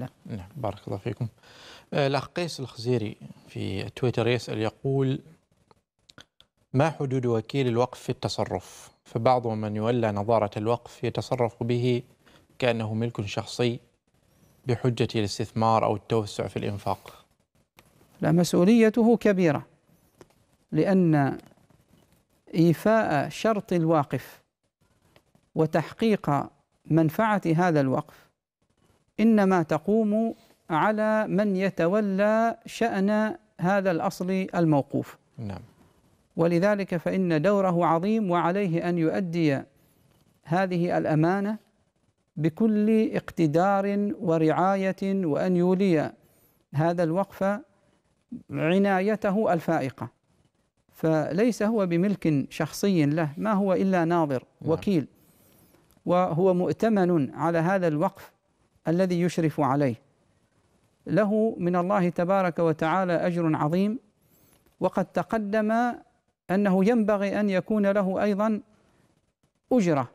نعم نعم بارك الله فيكم آه، الأخ قيس الخزيري في تويتر يسأل يقول ما حدود وكيل الوقف في التصرف فبعض من يولى نظارة الوقف يتصرف به كأنه ملك شخصي بحجة الاستثمار أو التوسع في الإنفاق لا مسؤوليته كبيرة لأن إيفاء شرط الواقف وتحقيق منفعة هذا الوقف إنما تقوم على من يتولى شأن هذا الأصل الموقوف نعم ولذلك فإن دوره عظيم وعليه أن يؤدي هذه الأمانة بكل اقتدار ورعاية وأن يولي هذا الوقف عنايته الفائقة فليس هو بملك شخصي له ما هو إلا ناظر نعم. وكيل وهو مؤتمن على هذا الوقف الذي يشرف عليه له من الله تبارك وتعالى اجر عظيم وقد تقدم انه ينبغي ان يكون له ايضا اجره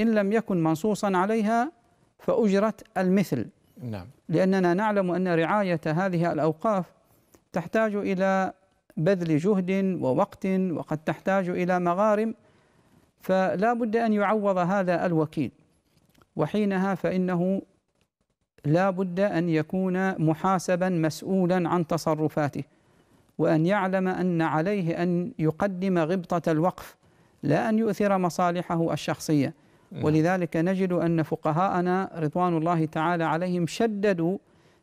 ان لم يكن منصوصا عليها فاجره المثل نعم لاننا نعلم ان رعايه هذه الاوقاف تحتاج الى بذل جهد ووقت وقد تحتاج الى مغارم فلا بد ان يعوض هذا الوكيل وحينها فانه لا بد أن يكون محاسبا مسؤولا عن تصرفاته وأن يعلم أن عليه أن يقدم غبطة الوقف لا أن يؤثر مصالحه الشخصية ولذلك نجد أن فقهاءنا رضوان الله تعالى عليهم شددوا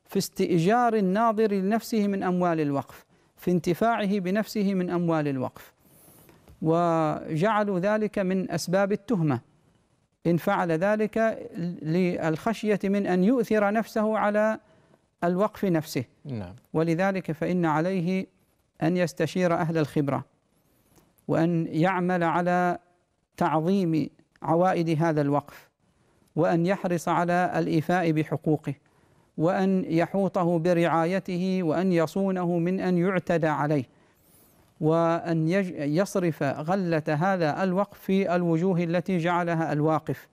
في استئجار الناظر لنفسه من أموال الوقف في انتفاعه بنفسه من أموال الوقف وجعلوا ذلك من أسباب التهمة إن فعل ذلك للخشية من أن يؤثر نفسه على الوقف نفسه نعم. ولذلك فإن عليه أن يستشير أهل الخبرة وأن يعمل على تعظيم عوائد هذا الوقف وأن يحرص على الإيفاء بحقوقه وأن يحوطه برعايته وأن يصونه من أن يعتدى عليه وأن يصرف غلة هذا الوقف في الوجوه التي جعلها الواقف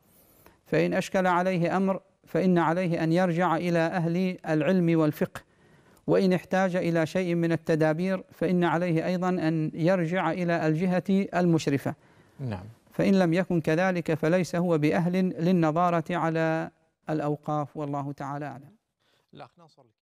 فإن أشكل عليه أمر فإن عليه أن يرجع إلى أهل العلم والفقه وإن احتاج إلى شيء من التدابير فإن عليه أيضا أن يرجع إلى الجهة المشرفة نعم فإن لم يكن كذلك فليس هو بأهل للنظارة على الأوقاف والله تعالى أعلم